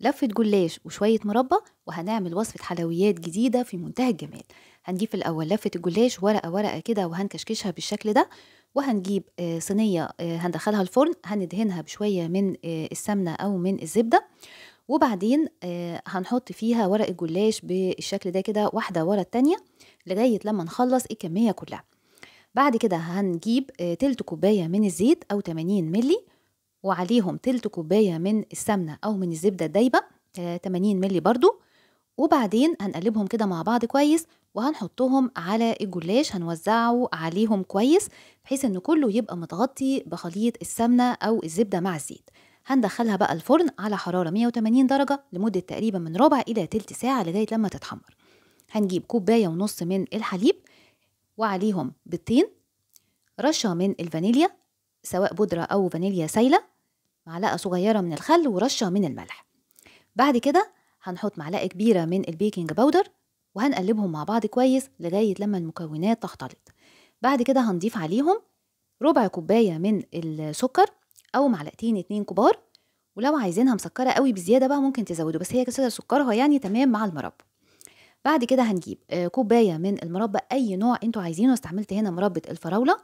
لفة جلاش وشوية مربى وهنعمل وصفة حلويات جديدة في منتهى الجمال هنجيب في الأول لفة الجلاش ورقة ورقة كده وهنكشكشها بالشكل ده وهنجيب آه، صينية آه، هندخلها الفرن هندهنها بشوية من آه، السمنة أو من الزبدة وبعدين هنحط فيها ورق الجلاش بالشكل ده كده واحدة ورا التانية لغاية لما نخلص الكمية كلها بعد كده هنجيب تلت كوباية من الزيت أو 80 ملي وعليهم تلت كوباية من السمنة أو من الزبدة الدايبة 80 آه، مللي برضو وبعدين هنقلبهم كده مع بعض كويس وهنحطهم على الجلاش هنوزعه عليهم كويس بحيث ان كله يبقى متغطي بخليط السمنة او الزبدة مع الزيت هندخلها بقى الفرن على حرارة 180 درجة لمدة تقريبا من ربع إلى تلت ساعة لغاية لما تتحمر هنجيب كوباية ونص من الحليب وعليهم بيضتين رشة من الفانيليا سواء بودرة أو فانيليا سايلة معلقة صغيرة من الخل ورشة من الملح بعد كده هنحط معلقة كبيرة من البيكنج باودر وهنقلبهم مع بعض كويس لغاية لما المكونات تختلط بعد كده هنضيف عليهم ربع كوباية من السكر أو معلقتين اتنين كبار ولو عايزينها مسكرة قوي بزيادة بقى ممكن تزودوا بس هي كده سكرها يعني تمام مع المربى بعد كده هنجيب آه، كوباية من المربى أي نوع انتوا عايزينه استعملت هنا مربى الفراولة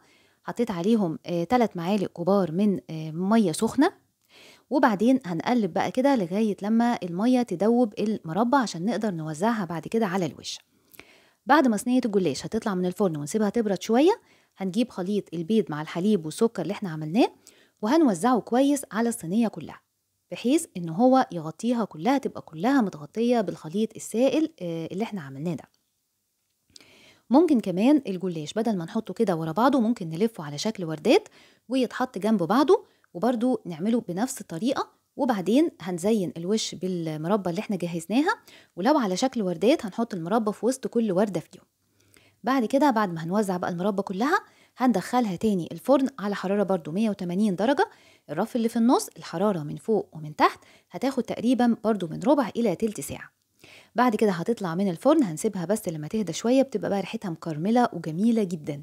حطيت عليهم ثلاث آه، معالق كبار من آه، ميه سخنه وبعدين هنقلب بقى كده لغايه لما الميه تدوب المربى عشان نقدر نوزعها بعد كده على الوش بعد ما صينيه الجلاش هتطلع من الفرن ونسيبها تبرد شويه هنجيب خليط البيض مع الحليب والسكر اللي احنا عملناه وهنوزعه كويس على الصينيه كلها بحيث ان هو يغطيها كلها تبقى كلها متغطيه بالخليط السائل آه، اللي احنا عملناه ده ممكن كمان الجلاش بدل ما نحطه كده ورا بعضه ممكن نلفه على شكل وردات ويتحط جنب بعضه وبرده نعمله بنفس الطريقه وبعدين هنزين الوش بالمربى اللي احنا جهزناها ولو على شكل وردات هنحط المربى في وسط كل ورده فيهم بعد كده بعد ما هنوزع بقى المربى كلها هندخلها تاني الفرن على حرارة برضو 180 درجة الرف اللي في النص الحرارة من فوق ومن تحت هتاخد تقريبا برضو من ربع إلى تلت ساعة بعد كده هتطلع من الفرن هنسيبها بس لما تهدى شويه بتبقى بقى ريحتها مكرمله وجميله جدا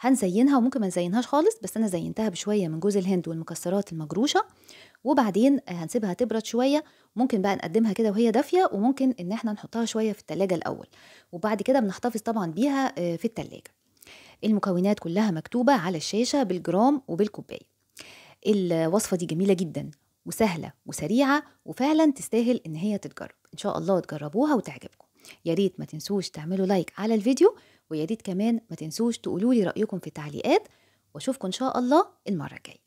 هنزينها وممكن ما نزينهاش خالص بس انا زينتها بشويه من جوز الهند والمكسرات المجروشه وبعدين آه، هنسيبها تبرد شويه ممكن بقى نقدمها كده وهي دافيه وممكن ان احنا نحطها شويه في التلاجة الاول وبعد كده بنحتفظ طبعا بيها آه، في التلاجة المكونات كلها مكتوبه على الشاشه بالجرام وبالكوبايه الوصفه دي جميله جدا وسهله وسريعه وفعلا تستاهل ان هي تتجرب ان شاء الله تجربوها وتعجبكم يا ريت ما تنسوش تعملوا لايك على الفيديو ويا ريت كمان ما تنسوش تقولوا لي رايكم في التعليقات واشوفكم ان شاء الله المره الجايه